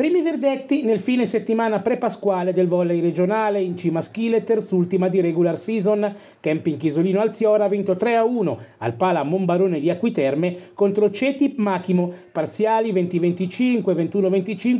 Primi verdetti nel fine settimana pre-pasquale del volley regionale in C maschile, terzultima di regular season. Camping Chisolino Alziora ha vinto 3-1 al Pala Monbarone di Acquiterme contro Cetip Machimo, parziali 20-25, 21-25,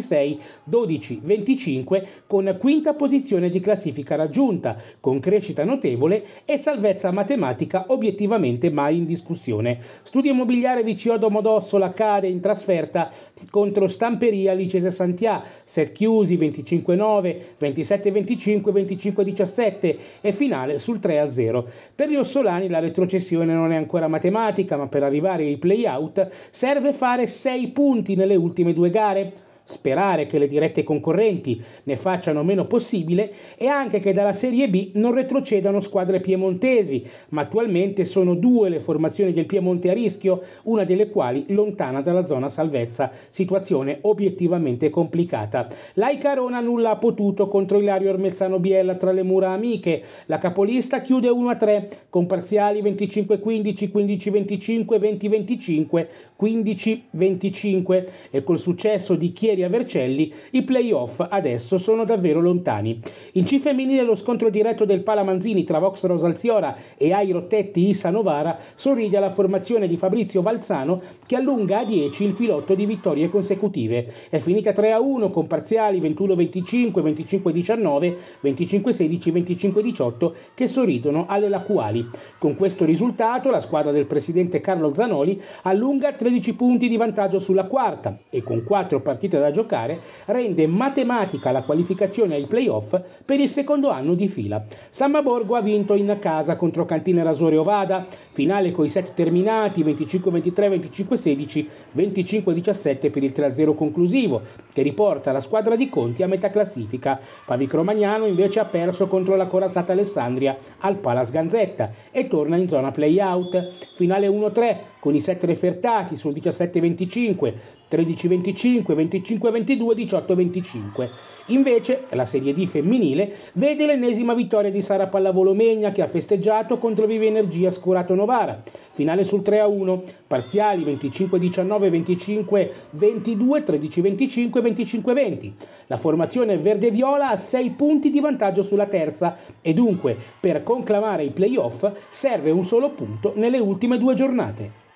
28-26, 12-25 con quinta posizione di classifica raggiunta, con crescita notevole e salvezza matematica obiettivamente mai in discussione. Studio immobiliare VCO Domodossola cade in trasferta contro Stamperini Scuderia Licese Santià, set chiusi 25-9, 27-25, 25-17 e finale sul 3-0. Per gli Ossolani la retrocessione non è ancora matematica, ma per arrivare ai play-out serve fare 6 punti nelle ultime due gare sperare che le dirette concorrenti ne facciano meno possibile e anche che dalla Serie B non retrocedano squadre piemontesi, ma attualmente sono due le formazioni del Piemonte a rischio, una delle quali lontana dalla zona salvezza, situazione obiettivamente complicata. L'Aicarona nulla ha potuto contro Ilario Ormezzano Biella tra le mura amiche, la capolista chiude 1-3 con parziali 25-15, 15-25, 20-25, 15-25 e col successo di Chieri ieri a Vercelli, i playoff adesso sono davvero lontani. In C femminile lo scontro diretto del Palamanzini tra Vox Rosalziora e Airo Tetti Issa Novara sorride alla formazione di Fabrizio Valzano che allunga a 10 il filotto di vittorie consecutive. È finita 3-1 con parziali 21-25, 25-19, 25-16, 25-18 che sorridono alle lacuali. Con questo risultato la squadra del presidente Carlo Zanoli allunga 13 punti di vantaggio sulla quarta e con 4 partite da a giocare rende matematica la qualificazione ai playoff per il secondo anno di fila. Borgo ha vinto in casa contro Cantina Rasore Ovada, finale con i set terminati 25-23, 25-16, 25-17 per il 3-0 conclusivo, che riporta la squadra di Conti a metà classifica. Pavic Romagnano invece ha perso contro la corazzata Alessandria al Palas Ganzetta e torna in zona playout. Finale 1-3 con i set refertati sul 17-25, 13-25, 25 25 22 18-25. Invece la Serie D femminile vede l'ennesima vittoria di Sara Pallavolo Megna che ha festeggiato contro Vive Energia Scurato Novara, finale sul 3-1, parziali 25-19, 25-22, 13-25, 25-20. La formazione verde-viola ha 6 punti di vantaggio sulla terza e dunque per conclamare i playoff serve un solo punto nelle ultime due giornate.